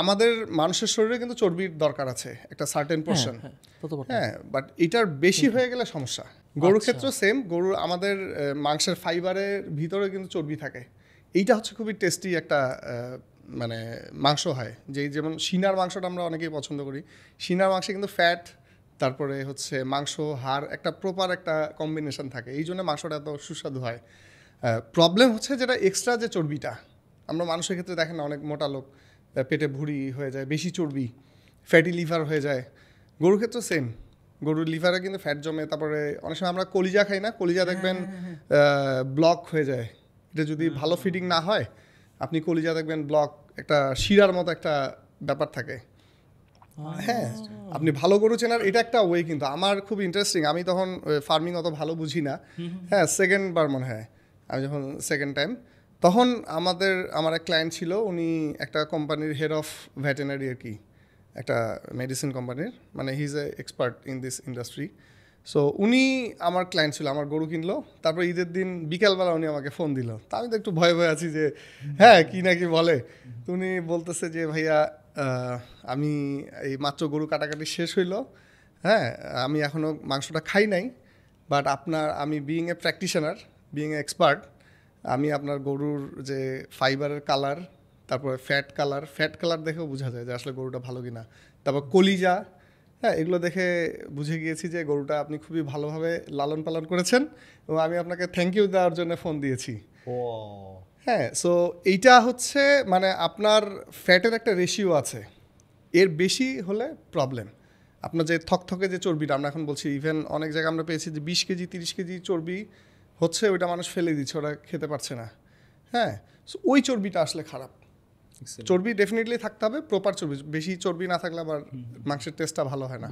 আমাদের মানুষের শরীরে কিন্তু চর্বির দরকার আছে একটা সার্টেন পোর্শন হ্যাঁ, হ্যাঁ বাট হ্যাঁ, এটার বেশি হয়ে গেলে সমস্যা গরুর আচ্ছা। ক্ষেত্রে সেম গরুর আমাদের মাংসের ফাইবারের ভিতরে কিন্তু চর্বি থাকে এইটা হচ্ছে খুবই টেস্টি একটা মানে মাংস হয় যে যেমন সিনার মাংসটা আমরা অনেকেই পছন্দ করি সিনার মাংসে কিন্তু ফ্যাট তারপরে হচ্ছে মাংস হাড় একটা প্রপার একটা কম্বিনেশন থাকে এই জন্য মাংসটা এত সুস্বাদু হয় প্রবলেম হচ্ছে যেটা এক্সট্রা যে চর্বিটা আমরা মানুষের ক্ষেত্রে দেখেন অনেক মোটা লোক পেটে ভুড়ি হয়ে যায় বেশি চর্বি ফ্যাটি লিভার হয়ে যায় গরুর ক্ষেত্রে সেম গরুর লিভারে কিন্তু ফ্যাট জমে তারপরে অনেক সময় আমরা কলিজা খাই না কলিজা হ্যাঁ, দেখবেন ব্লক হ্যাঁ, হ্যাঁ। হয়ে যায় এটা যদি ভালো ফিটিং না হয় আপনি কলিজা দেখবেন ব্লক একটা শিরার মতো একটা ব্যাপার থাকে হ্যাঁ আপনি ভালো গরু চেনার এটা একটা ওয়ে কিন্তু আমার খুব ইন্টারেস্টিং আমি তখন ফার্মিং অত ভালো বুঝি না হ্যাঁ সেকেন্ড বার মনে হয় আমি যখন সেকেন্ড টাইম তখন আমাদের আমার এক ক্লায়েন্ট ছিল উনি একটা কোম্পানির হেড অফ ভ্যাটেনারি আর কি একটা মেডিসিন কোম্পানির মানে he is a expert in this industry so উনি আমার ক্লায়েন্ট ছিল আমার গরু কিনলো তারপর ঈদের দিন বিকালবেলা উনি আমাকে ফোন দিল তা আমি তো একটু ভয়ে ভয়ে আছি যে হ্যাঁ কি না কি বলে তো উনি বলতেছে যে ভাইয়া আমি এই মাত্র গরু কাটাকাটি শেষ হইলো হ্যাঁ আমি এখনও মাংসটা খাই নাই বাট আপনার আমি being a practitioner being a expert আমি আপনার গরুর যে ফাইবারের কালার তারপরে ফ্যাট কালার ফ্যাট কালার দেখেও বোঝা যায় যে আসলে গরুটা ভালো কি না তারপর কলিজা হ্যাঁ এগুলো দেখে বুঝে গিয়েছি যে গরুটা আপনি খুবই ভালোভাবে লালন পালন করেছেন এবং আমি আপনাকে থ্যাংক ইউ দেওয়ার জন্য ফোন দিয়েছি হ্যাঁ সো এইটা হচ্ছে মানে আপনার ফ্যাটের একটা রেশিও আছে এর বেশি হলে প্রবলেম আপনার যে থকথকে যে চর্বিটা আমরা এখন বলছি ইভেন অনেক জায়গায় আমরা পেয়েছি যে বিশ কেজি তিরিশ কেজি চর্বি হচ্ছে ওইটা মানুষ ফেলে দিচ্ছে ওরা খেতে পারছে না হ্যাঁ সো ওই চর্বিটা আসলে খারাপ চর্বি ডেফিনেটলি থাকতে হবে প্রপার চর্বি বেশি চর্বি না থাকলে আবার মাংসের টেস্টটা ভালো হয় না